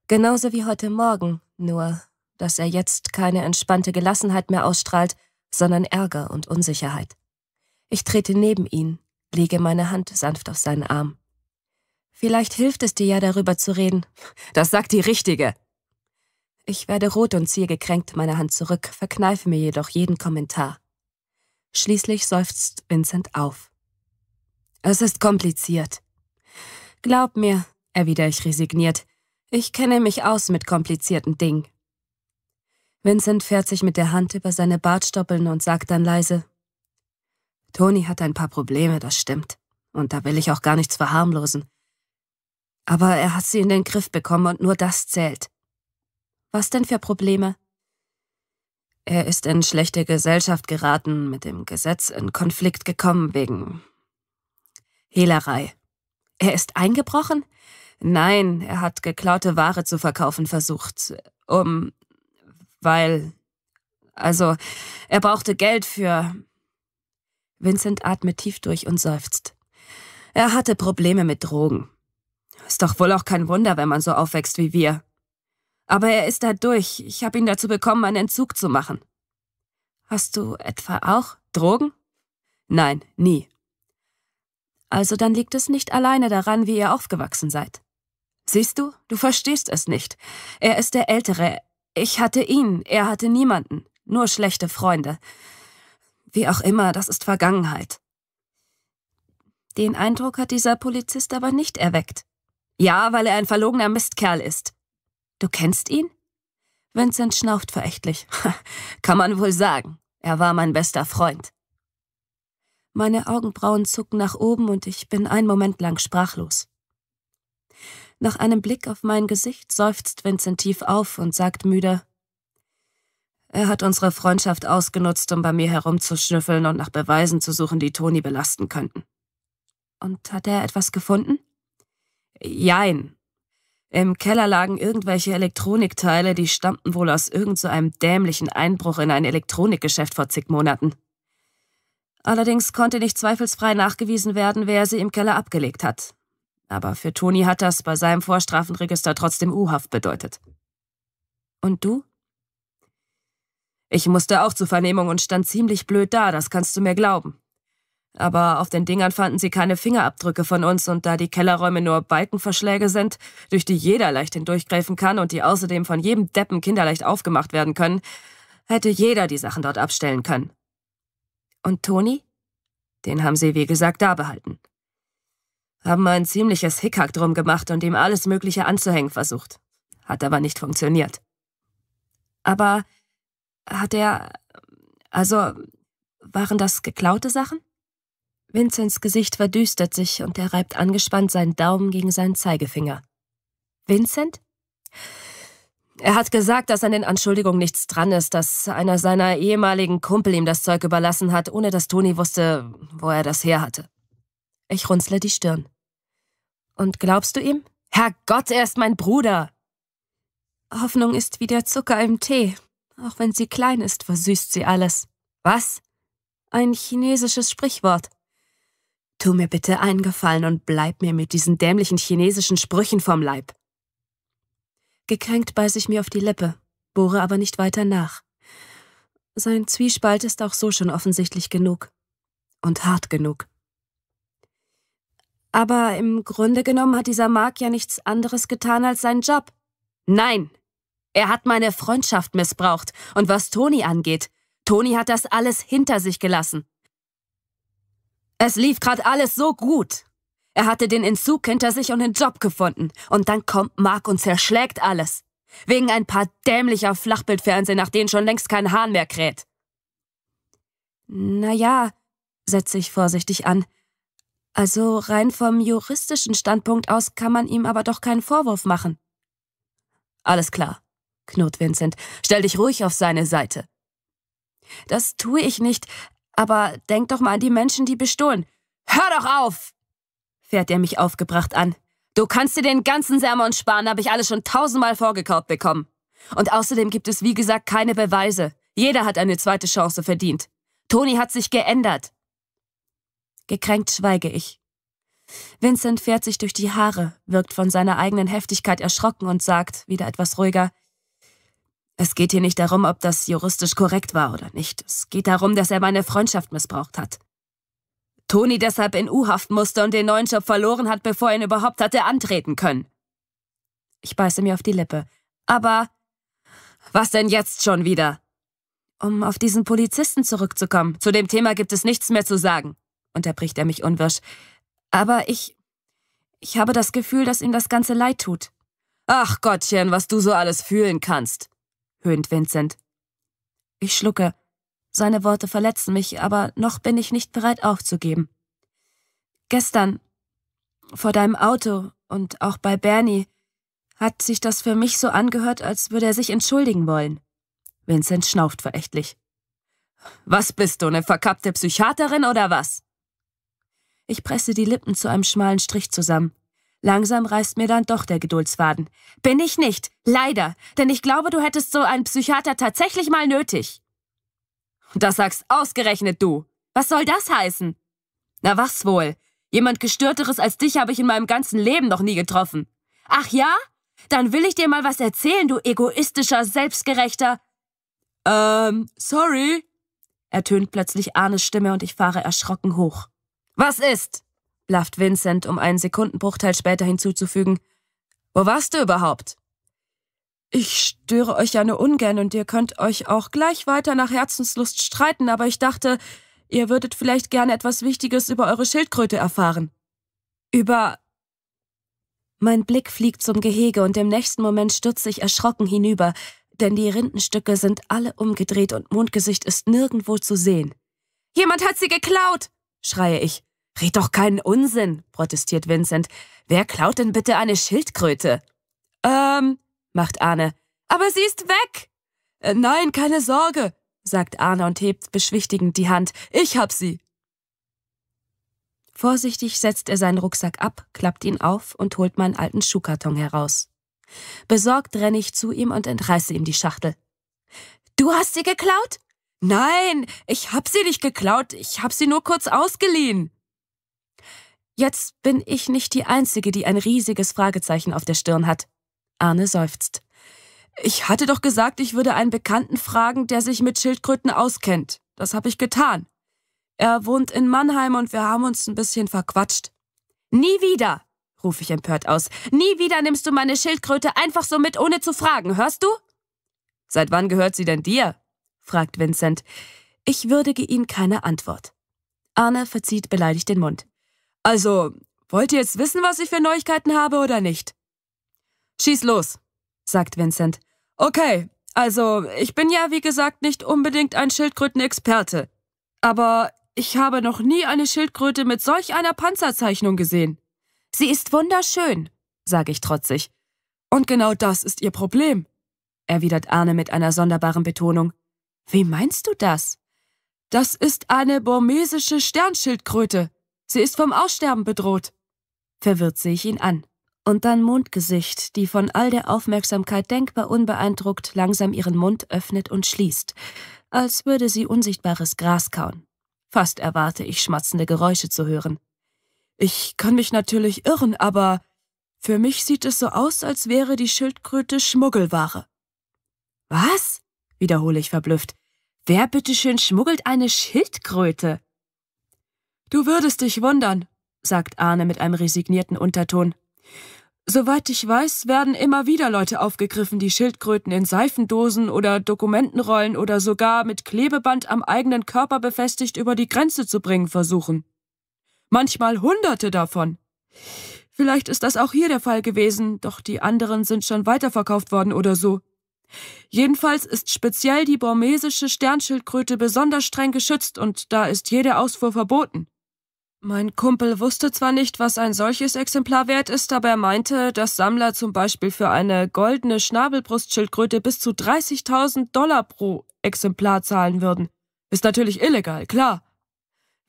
Genauso wie heute Morgen, nur dass er jetzt keine entspannte Gelassenheit mehr ausstrahlt, sondern Ärger und Unsicherheit. Ich trete neben ihn, lege meine Hand sanft auf seinen Arm. Vielleicht hilft es dir ja, darüber zu reden. Das sagt die Richtige. Ich werde rot und ziehe gekränkt meine Hand zurück, verkneife mir jedoch jeden Kommentar. Schließlich seufzt Vincent auf. Es ist kompliziert. Glaub mir, erwidere ich resigniert, ich kenne mich aus mit komplizierten Dingen. Vincent fährt sich mit der Hand über seine Bartstoppeln und sagt dann leise, Toni hat ein paar Probleme, das stimmt. Und da will ich auch gar nichts verharmlosen. Aber er hat sie in den Griff bekommen und nur das zählt. Was denn für Probleme? Er ist in schlechte Gesellschaft geraten, mit dem Gesetz in Konflikt gekommen wegen Hehlerei. Er ist eingebrochen? Nein, er hat geklaute Ware zu verkaufen versucht, um weil also er brauchte Geld für Vincent atmet tief durch und seufzt. Er hatte Probleme mit Drogen. Ist doch wohl auch kein Wunder, wenn man so aufwächst wie wir. Aber er ist da durch. Ich habe ihn dazu bekommen, einen Entzug zu machen. Hast du etwa auch Drogen? Nein, nie. Also dann liegt es nicht alleine daran, wie ihr aufgewachsen seid. Siehst du, du verstehst es nicht. Er ist der Ältere. Ich hatte ihn, er hatte niemanden, nur schlechte Freunde. Wie auch immer, das ist Vergangenheit. Den Eindruck hat dieser Polizist aber nicht erweckt. Ja, weil er ein verlogener Mistkerl ist. Du kennst ihn? Vincent schnauft verächtlich. Kann man wohl sagen. Er war mein bester Freund. Meine Augenbrauen zucken nach oben und ich bin einen Moment lang sprachlos. Nach einem Blick auf mein Gesicht seufzt Vincent tief auf und sagt müde, er hat unsere Freundschaft ausgenutzt, um bei mir herumzuschnüffeln und nach Beweisen zu suchen, die Toni belasten könnten. Und hat er etwas gefunden? Jein. Im Keller lagen irgendwelche Elektronikteile, die stammten wohl aus irgendeinem so dämlichen Einbruch in ein Elektronikgeschäft vor zig Monaten. Allerdings konnte nicht zweifelsfrei nachgewiesen werden, wer sie im Keller abgelegt hat. Aber für Toni hat das bei seinem Vorstrafenregister trotzdem U-Haft bedeutet. Und du? Ich musste auch zur Vernehmung und stand ziemlich blöd da, das kannst du mir glauben. Aber auf den Dingern fanden sie keine Fingerabdrücke von uns und da die Kellerräume nur Balkenverschläge sind, durch die jeder leicht hindurchgreifen kann und die außerdem von jedem Deppen kinderleicht aufgemacht werden können, hätte jeder die Sachen dort abstellen können. Und Toni? Den haben sie, wie gesagt, da behalten. Haben ein ziemliches Hickhack drum gemacht und ihm alles Mögliche anzuhängen versucht. Hat aber nicht funktioniert. Aber hat er. Also, waren das geklaute Sachen? Vincents Gesicht verdüstert sich und er reibt angespannt seinen Daumen gegen seinen Zeigefinger. Vincent? Er hat gesagt, dass an den Anschuldigungen nichts dran ist, dass einer seiner ehemaligen Kumpel ihm das Zeug überlassen hat, ohne dass Toni wusste, wo er das her hatte. Ich runzle die Stirn. Und glaubst du ihm? Herrgott, er ist mein Bruder! Hoffnung ist wie der Zucker im Tee. Auch wenn sie klein ist, versüßt sie alles. Was? Ein chinesisches Sprichwort. Tu mir bitte einen Gefallen und bleib mir mit diesen dämlichen chinesischen Sprüchen vom Leib. Gekränkt beiß ich mir auf die Lippe, bohre aber nicht weiter nach. Sein Zwiespalt ist auch so schon offensichtlich genug. Und hart genug. Aber im Grunde genommen hat dieser Mark ja nichts anderes getan als seinen Job. Nein! Er hat meine Freundschaft missbraucht. Und was Toni angeht, Toni hat das alles hinter sich gelassen. Es lief gerade alles so gut. Er hatte den Entzug hinter sich und den Job gefunden. Und dann kommt Mark und zerschlägt alles. Wegen ein paar dämlicher Flachbildfernsehen, nach denen schon längst kein Hahn mehr kräht. Naja, setze ich vorsichtig an. Also rein vom juristischen Standpunkt aus kann man ihm aber doch keinen Vorwurf machen. Alles klar, knurrt Vincent. Stell dich ruhig auf seine Seite. Das tue ich nicht, aber denk doch mal an die Menschen, die bestohlen. Hör doch auf! fährt er mich aufgebracht an. Du kannst dir den ganzen Sermon sparen, habe ich alles schon tausendmal vorgekaut bekommen. Und außerdem gibt es, wie gesagt, keine Beweise. Jeder hat eine zweite Chance verdient. Toni hat sich geändert. Gekränkt schweige ich. Vincent fährt sich durch die Haare, wirkt von seiner eigenen Heftigkeit erschrocken und sagt, wieder etwas ruhiger, es geht hier nicht darum, ob das juristisch korrekt war oder nicht. Es geht darum, dass er meine Freundschaft missbraucht hat. Toni deshalb in U-Haft musste und den neuen Job verloren hat, bevor er ihn überhaupt hatte antreten können. Ich beiße mir auf die Lippe. Aber was denn jetzt schon wieder? Um auf diesen Polizisten zurückzukommen, zu dem Thema gibt es nichts mehr zu sagen, unterbricht er mich unwirsch. Aber ich. Ich habe das Gefühl, dass ihm das Ganze leid tut. Ach Gottchen, was du so alles fühlen kannst höhnt Vincent. Ich schlucke. Seine Worte verletzen mich, aber noch bin ich nicht bereit aufzugeben. Gestern, vor deinem Auto und auch bei Bernie, hat sich das für mich so angehört, als würde er sich entschuldigen wollen. Vincent schnauft verächtlich. Was bist du, eine verkappte Psychiaterin oder was? Ich presse die Lippen zu einem schmalen Strich zusammen. Langsam reißt mir dann doch der Geduldsfaden. Bin ich nicht, leider, denn ich glaube, du hättest so einen Psychiater tatsächlich mal nötig. Und das sagst ausgerechnet du. Was soll das heißen? Na was wohl? Jemand Gestörteres als dich habe ich in meinem ganzen Leben noch nie getroffen. Ach ja? Dann will ich dir mal was erzählen, du egoistischer, selbstgerechter. Ähm, sorry, ertönt plötzlich Arnes Stimme und ich fahre erschrocken hoch. Was ist? blafft Vincent, um einen Sekundenbruchteil später hinzuzufügen. Wo warst du überhaupt? Ich störe euch ja nur ungern und ihr könnt euch auch gleich weiter nach Herzenslust streiten, aber ich dachte, ihr würdet vielleicht gerne etwas Wichtiges über eure Schildkröte erfahren. Über. Mein Blick fliegt zum Gehege und im nächsten Moment stürze ich erschrocken hinüber, denn die Rindenstücke sind alle umgedreht und Mondgesicht ist nirgendwo zu sehen. Jemand hat sie geklaut! schreie ich. Red doch keinen Unsinn, protestiert Vincent. Wer klaut denn bitte eine Schildkröte? Ähm, macht Arne. Aber sie ist weg! Äh, nein, keine Sorge, sagt Arne und hebt beschwichtigend die Hand. Ich hab sie. Vorsichtig setzt er seinen Rucksack ab, klappt ihn auf und holt meinen alten Schuhkarton heraus. Besorgt renne ich zu ihm und entreiße ihm die Schachtel. Du hast sie geklaut? Nein, ich hab sie nicht geklaut, ich hab sie nur kurz ausgeliehen. Jetzt bin ich nicht die Einzige, die ein riesiges Fragezeichen auf der Stirn hat. Arne seufzt. Ich hatte doch gesagt, ich würde einen Bekannten fragen, der sich mit Schildkröten auskennt. Das habe ich getan. Er wohnt in Mannheim und wir haben uns ein bisschen verquatscht. Nie wieder, rufe ich empört aus. Nie wieder nimmst du meine Schildkröte einfach so mit, ohne zu fragen, hörst du? Seit wann gehört sie denn dir? fragt Vincent. Ich würdige ihn keine Antwort. Arne verzieht beleidigt den Mund. Also, wollt ihr jetzt wissen, was ich für Neuigkeiten habe oder nicht? Schieß los, sagt Vincent. Okay, also, ich bin ja, wie gesagt, nicht unbedingt ein Schildkrötenexperte. Aber ich habe noch nie eine Schildkröte mit solch einer Panzerzeichnung gesehen. Sie ist wunderschön, sage ich trotzig. Und genau das ist ihr Problem, erwidert Arne mit einer sonderbaren Betonung. Wie meinst du das? Das ist eine burmesische Sternschildkröte, Sie ist vom Aussterben bedroht. Verwirrt sehe ich ihn an. Und dann Mondgesicht, die von all der Aufmerksamkeit denkbar unbeeindruckt langsam ihren Mund öffnet und schließt, als würde sie unsichtbares Gras kauen. Fast erwarte ich schmatzende Geräusche zu hören. Ich kann mich natürlich irren, aber für mich sieht es so aus, als wäre die Schildkröte Schmuggelware. Was? wiederhole ich verblüfft. Wer bitteschön schmuggelt eine Schildkröte? Du würdest dich wundern, sagt Arne mit einem resignierten Unterton. Soweit ich weiß, werden immer wieder Leute aufgegriffen, die Schildkröten in Seifendosen oder Dokumentenrollen oder sogar mit Klebeband am eigenen Körper befestigt über die Grenze zu bringen versuchen. Manchmal hunderte davon. Vielleicht ist das auch hier der Fall gewesen, doch die anderen sind schon weiterverkauft worden oder so. Jedenfalls ist speziell die burmesische Sternschildkröte besonders streng geschützt und da ist jede Ausfuhr verboten. Mein Kumpel wusste zwar nicht, was ein solches Exemplar wert ist, aber er meinte, dass Sammler zum Beispiel für eine goldene Schnabelbrustschildkröte bis zu 30.000 Dollar pro Exemplar zahlen würden. Ist natürlich illegal, klar.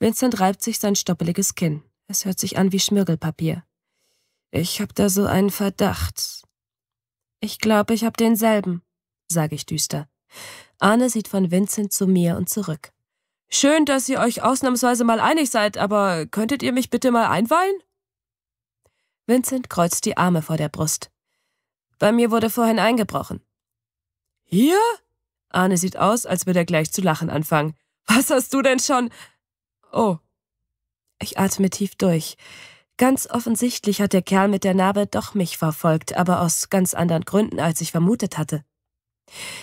Vincent reibt sich sein stoppeliges Kinn. Es hört sich an wie Schmirgelpapier. Ich hab da so einen Verdacht. Ich glaube, ich hab denselben, sage ich düster. Arne sieht von Vincent zu mir und zurück. Schön, dass ihr euch ausnahmsweise mal einig seid, aber könntet ihr mich bitte mal einweihen? Vincent kreuzt die Arme vor der Brust. Bei mir wurde vorhin eingebrochen. Hier? Arne sieht aus, als würde er gleich zu lachen anfangen. Was hast du denn schon? Oh. Ich atme tief durch. Ganz offensichtlich hat der Kerl mit der Narbe doch mich verfolgt, aber aus ganz anderen Gründen, als ich vermutet hatte.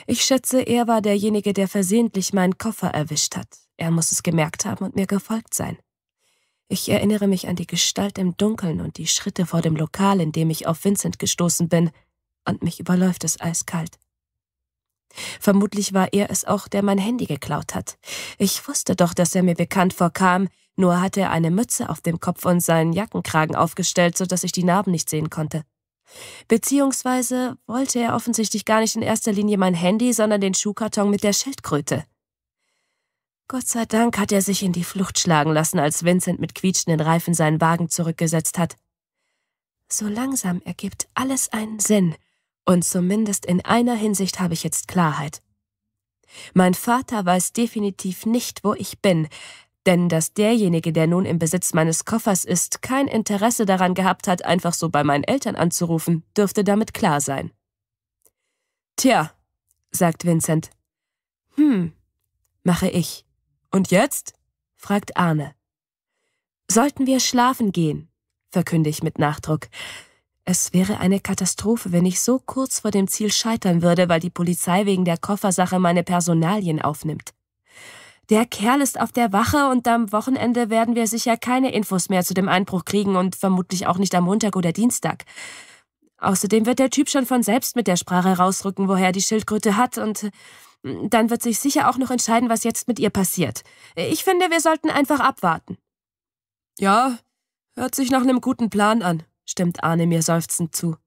Ich schätze, er war derjenige, der versehentlich meinen Koffer erwischt hat. Er muss es gemerkt haben und mir gefolgt sein. Ich erinnere mich an die Gestalt im Dunkeln und die Schritte vor dem Lokal, in dem ich auf Vincent gestoßen bin, und mich überläuft es eiskalt. Vermutlich war er es auch, der mein Handy geklaut hat. Ich wusste doch, dass er mir bekannt vorkam, nur hatte er eine Mütze auf dem Kopf und seinen Jackenkragen aufgestellt, so dass ich die Narben nicht sehen konnte. Beziehungsweise wollte er offensichtlich gar nicht in erster Linie mein Handy, sondern den Schuhkarton mit der Schildkröte. Gott sei Dank hat er sich in die Flucht schlagen lassen, als Vincent mit quietschenden Reifen seinen Wagen zurückgesetzt hat. So langsam ergibt alles einen Sinn, und zumindest in einer Hinsicht habe ich jetzt Klarheit. Mein Vater weiß definitiv nicht, wo ich bin, denn dass derjenige, der nun im Besitz meines Koffers ist, kein Interesse daran gehabt hat, einfach so bei meinen Eltern anzurufen, dürfte damit klar sein. Tja, sagt Vincent. Hm, mache ich. Und jetzt? fragt Arne. Sollten wir schlafen gehen, verkünde ich mit Nachdruck. Es wäre eine Katastrophe, wenn ich so kurz vor dem Ziel scheitern würde, weil die Polizei wegen der Koffersache meine Personalien aufnimmt. Der Kerl ist auf der Wache und am Wochenende werden wir sicher keine Infos mehr zu dem Einbruch kriegen und vermutlich auch nicht am Montag oder Dienstag. Außerdem wird der Typ schon von selbst mit der Sprache rausrücken, woher die Schildkröte hat und äh, dann wird sich sicher auch noch entscheiden, was jetzt mit ihr passiert. Ich finde, wir sollten einfach abwarten. Ja, hört sich nach einem guten Plan an, stimmt Arne mir seufzend zu.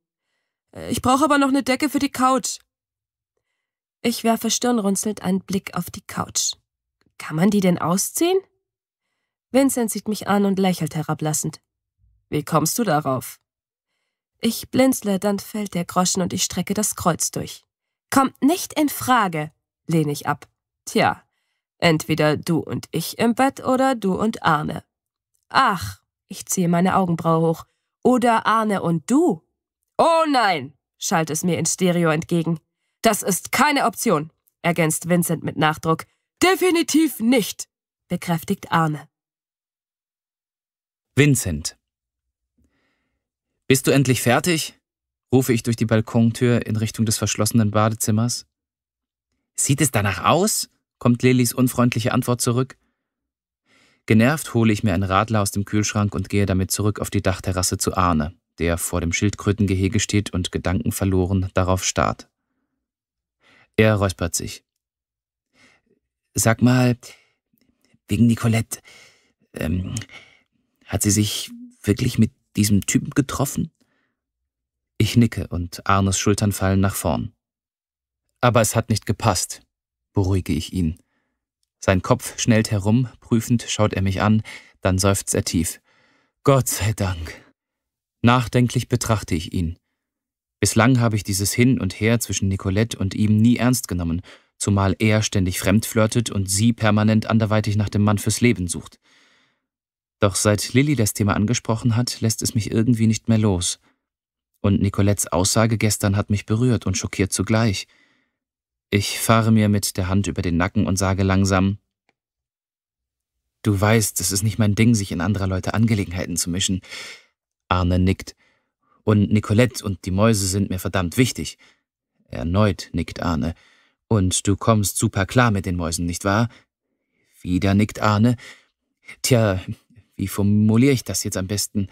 Äh, ich brauche aber noch eine Decke für die Couch. Ich werfe stirnrunzelnd einen Blick auf die Couch. Kann man die denn ausziehen? Vincent sieht mich an und lächelt herablassend. Wie kommst du darauf? Ich blinzle, dann fällt der Groschen und ich strecke das Kreuz durch. Kommt nicht in Frage, lehne ich ab. Tja, entweder du und ich im Bett oder du und Arne. Ach, ich ziehe meine Augenbraue hoch. Oder Arne und du? Oh nein, schallt es mir in Stereo entgegen. Das ist keine Option, ergänzt Vincent mit Nachdruck. Definitiv nicht, bekräftigt Arne. Vincent bist du endlich fertig? rufe ich durch die Balkontür in Richtung des verschlossenen Badezimmers. Sieht es danach aus? kommt Lillys unfreundliche Antwort zurück. Genervt hole ich mir einen Radler aus dem Kühlschrank und gehe damit zurück auf die Dachterrasse zu Arne, der vor dem Schildkrötengehege steht und gedankenverloren darauf starrt. Er räuspert sich. Sag mal, wegen Nicolette, ähm, hat sie sich wirklich mit diesem Typen getroffen? Ich nicke und Arnes Schultern fallen nach vorn. Aber es hat nicht gepasst, beruhige ich ihn. Sein Kopf schnellt herum, prüfend schaut er mich an, dann seufzt er tief. Gott sei Dank. Nachdenklich betrachte ich ihn. Bislang habe ich dieses Hin und Her zwischen Nicolette und ihm nie ernst genommen, zumal er ständig fremdflirtet und sie permanent anderweitig nach dem Mann fürs Leben sucht. Doch seit Lilly das Thema angesprochen hat, lässt es mich irgendwie nicht mehr los. Und Nicolettes Aussage gestern hat mich berührt und schockiert zugleich. Ich fahre mir mit der Hand über den Nacken und sage langsam, Du weißt, es ist nicht mein Ding, sich in anderer Leute Angelegenheiten zu mischen. Arne nickt. Und Nicolette und die Mäuse sind mir verdammt wichtig. Erneut nickt Arne. Und du kommst super klar mit den Mäusen, nicht wahr? Wieder nickt Arne. Tja, wie formuliere ich das jetzt am besten?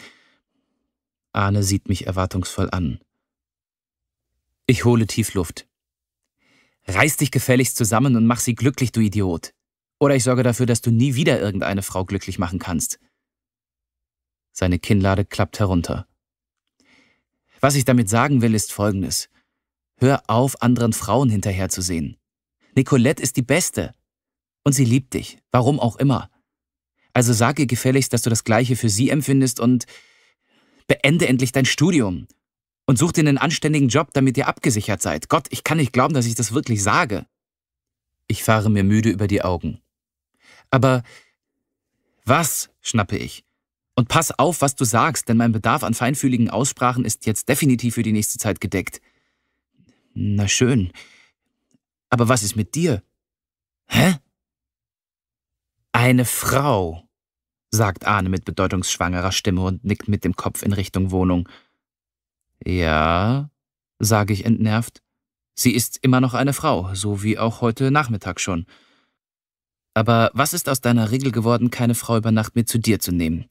Arne sieht mich erwartungsvoll an. Ich hole tief Luft. Reiß dich gefälligst zusammen und mach sie glücklich, du Idiot. Oder ich sorge dafür, dass du nie wieder irgendeine Frau glücklich machen kannst. Seine Kinnlade klappt herunter. Was ich damit sagen will, ist folgendes. Hör auf, anderen Frauen hinterherzusehen. Nicolette ist die Beste. Und sie liebt dich, warum auch immer. Also sag ihr gefälligst, dass du das Gleiche für sie empfindest und beende endlich dein Studium. Und such dir einen anständigen Job, damit ihr abgesichert seid. Gott, ich kann nicht glauben, dass ich das wirklich sage. Ich fahre mir müde über die Augen. Aber was? schnappe ich. Und pass auf, was du sagst, denn mein Bedarf an feinfühligen Aussprachen ist jetzt definitiv für die nächste Zeit gedeckt. Na schön. Aber was ist mit dir? Hä? Eine Frau, sagt Arne mit bedeutungsschwangerer Stimme und nickt mit dem Kopf in Richtung Wohnung. Ja, sage ich entnervt. Sie ist immer noch eine Frau, so wie auch heute Nachmittag schon. Aber was ist aus deiner Regel geworden, keine Frau über Nacht mit zu dir zu nehmen?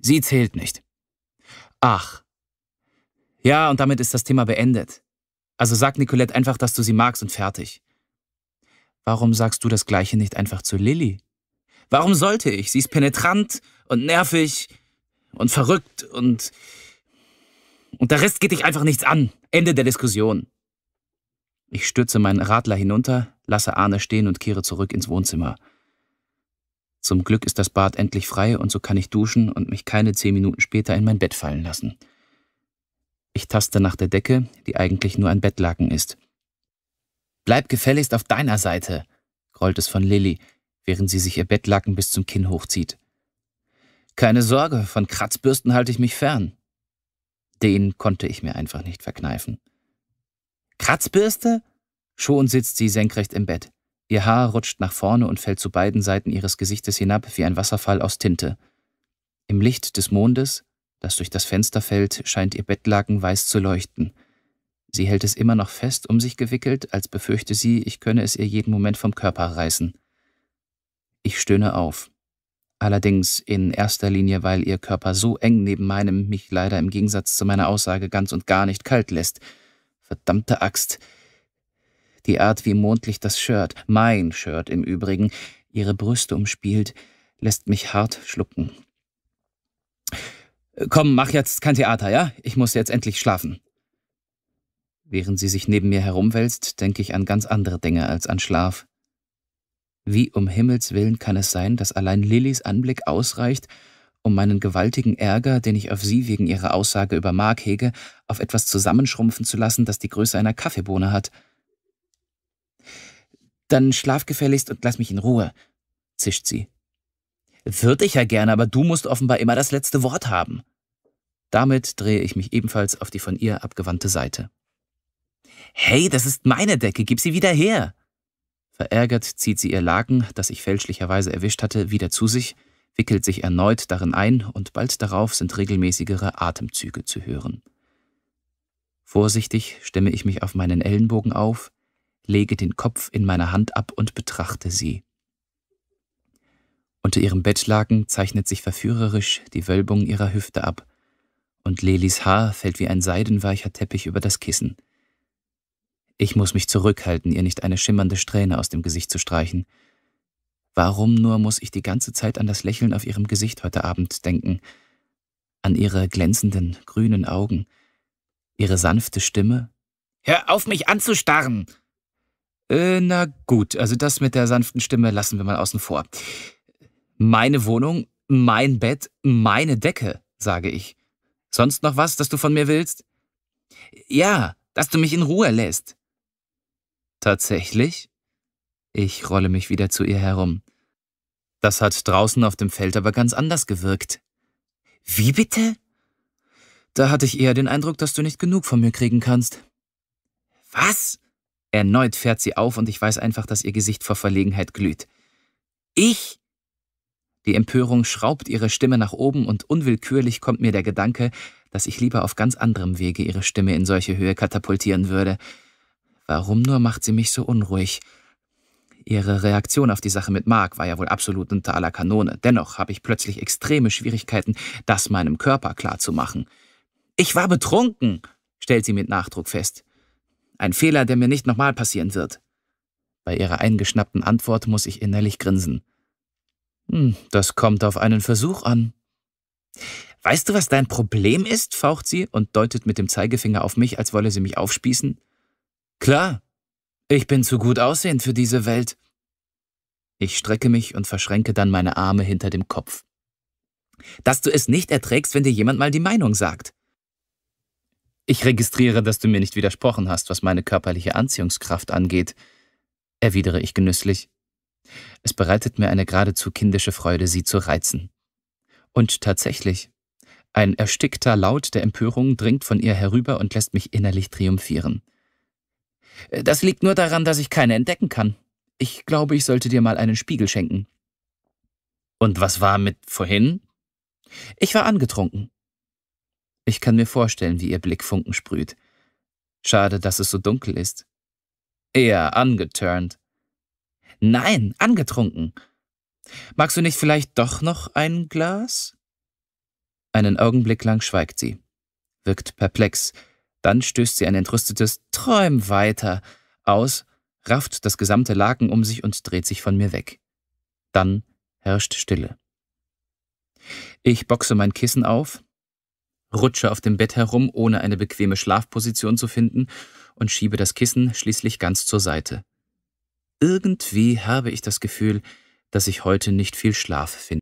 Sie zählt nicht. Ach. Ja, und damit ist das Thema beendet. Also sag Nicolette einfach, dass du sie magst und fertig. Warum sagst du das gleiche nicht einfach zu Lilly? Warum sollte ich? Sie ist penetrant und nervig und verrückt und... Und der Rest geht dich einfach nichts an. Ende der Diskussion. Ich stürze meinen Radler hinunter, lasse Arne stehen und kehre zurück ins Wohnzimmer. Zum Glück ist das Bad endlich frei und so kann ich duschen und mich keine zehn Minuten später in mein Bett fallen lassen. Ich taste nach der Decke, die eigentlich nur ein Bettlaken ist. Bleib gefälligst auf deiner Seite, grollt es von Lilly, während sie sich ihr Bettlacken bis zum Kinn hochzieht. Keine Sorge, von Kratzbürsten halte ich mich fern. Den konnte ich mir einfach nicht verkneifen. Kratzbürste? Schon sitzt sie senkrecht im Bett. Ihr Haar rutscht nach vorne und fällt zu beiden Seiten ihres Gesichtes hinab wie ein Wasserfall aus Tinte. Im Licht des Mondes, das durch das Fenster fällt, scheint ihr Bettlaken weiß zu leuchten. Sie hält es immer noch fest um sich gewickelt, als befürchte sie, ich könne es ihr jeden Moment vom Körper reißen. Ich stöhne auf. Allerdings in erster Linie, weil ihr Körper so eng neben meinem mich leider im Gegensatz zu meiner Aussage ganz und gar nicht kalt lässt. Verdammte Axt. Die Art, wie Mondlicht das Shirt, mein Shirt im Übrigen, ihre Brüste umspielt, lässt mich hart schlucken. Komm, mach jetzt kein Theater, ja? Ich muss jetzt endlich schlafen. Während sie sich neben mir herumwälzt, denke ich an ganz andere Dinge als an Schlaf. Wie um Himmels willen kann es sein, dass allein Lillys Anblick ausreicht, um meinen gewaltigen Ärger, den ich auf sie wegen ihrer Aussage über Mark hege, auf etwas zusammenschrumpfen zu lassen, das die Größe einer Kaffeebohne hat. Dann schlaf gefälligst und lass mich in Ruhe, zischt sie. Würde ich ja gerne, aber du musst offenbar immer das letzte Wort haben. Damit drehe ich mich ebenfalls auf die von ihr abgewandte Seite. Hey, das ist meine Decke, gib sie wieder her! Verärgert zieht sie ihr Laken, das ich fälschlicherweise erwischt hatte, wieder zu sich, wickelt sich erneut darin ein und bald darauf sind regelmäßigere Atemzüge zu hören. Vorsichtig stemme ich mich auf meinen Ellenbogen auf, lege den Kopf in meiner Hand ab und betrachte sie. Unter ihrem Bettlaken zeichnet sich verführerisch die Wölbung ihrer Hüfte ab, und Lelis Haar fällt wie ein seidenweicher Teppich über das Kissen – ich muss mich zurückhalten, ihr nicht eine schimmernde Strähne aus dem Gesicht zu streichen. Warum nur muss ich die ganze Zeit an das Lächeln auf ihrem Gesicht heute Abend denken, an ihre glänzenden, grünen Augen, ihre sanfte Stimme? Hör auf, mich anzustarren! Äh, na gut, also das mit der sanften Stimme lassen wir mal außen vor. Meine Wohnung, mein Bett, meine Decke, sage ich. Sonst noch was, das du von mir willst? Ja, dass du mich in Ruhe lässt. Tatsächlich? Ich rolle mich wieder zu ihr herum. Das hat draußen auf dem Feld aber ganz anders gewirkt. Wie bitte? Da hatte ich eher den Eindruck, dass du nicht genug von mir kriegen kannst. Was? Erneut fährt sie auf und ich weiß einfach, dass ihr Gesicht vor Verlegenheit glüht. Ich? Die Empörung schraubt ihre Stimme nach oben und unwillkürlich kommt mir der Gedanke, dass ich lieber auf ganz anderem Wege ihre Stimme in solche Höhe katapultieren würde. Warum nur macht sie mich so unruhig? Ihre Reaktion auf die Sache mit Mark war ja wohl absolut unter aller Kanone. Dennoch habe ich plötzlich extreme Schwierigkeiten, das meinem Körper klarzumachen. Ich war betrunken, stellt sie mit Nachdruck fest. Ein Fehler, der mir nicht nochmal passieren wird. Bei ihrer eingeschnappten Antwort muss ich innerlich grinsen. Hm, das kommt auf einen Versuch an. Weißt du, was dein Problem ist? faucht sie und deutet mit dem Zeigefinger auf mich, als wolle sie mich aufspießen. Klar, ich bin zu gut aussehend für diese Welt. Ich strecke mich und verschränke dann meine Arme hinter dem Kopf. Dass du es nicht erträgst, wenn dir jemand mal die Meinung sagt. Ich registriere, dass du mir nicht widersprochen hast, was meine körperliche Anziehungskraft angeht, erwidere ich genüsslich. Es bereitet mir eine geradezu kindische Freude, sie zu reizen. Und tatsächlich, ein erstickter Laut der Empörung dringt von ihr herüber und lässt mich innerlich triumphieren. Äh, das liegt nur daran, dass ich keine entdecken kann. Ich glaube, ich sollte dir mal einen Spiegel schenken. Und was war mit vorhin? Ich war angetrunken. Ich kann mir vorstellen, wie ihr Blick Funken sprüht. Schade, dass es so dunkel ist. Eher angeturnt. Nein, angetrunken. Magst du nicht vielleicht doch noch ein Glas? Einen Augenblick lang schweigt sie, wirkt perplex, dann stößt sie ein entrüstetes Träum weiter aus, rafft das gesamte Laken um sich und dreht sich von mir weg. Dann herrscht Stille. Ich boxe mein Kissen auf, rutsche auf dem Bett herum, ohne eine bequeme Schlafposition zu finden, und schiebe das Kissen schließlich ganz zur Seite. Irgendwie habe ich das Gefühl, dass ich heute nicht viel Schlaf finde.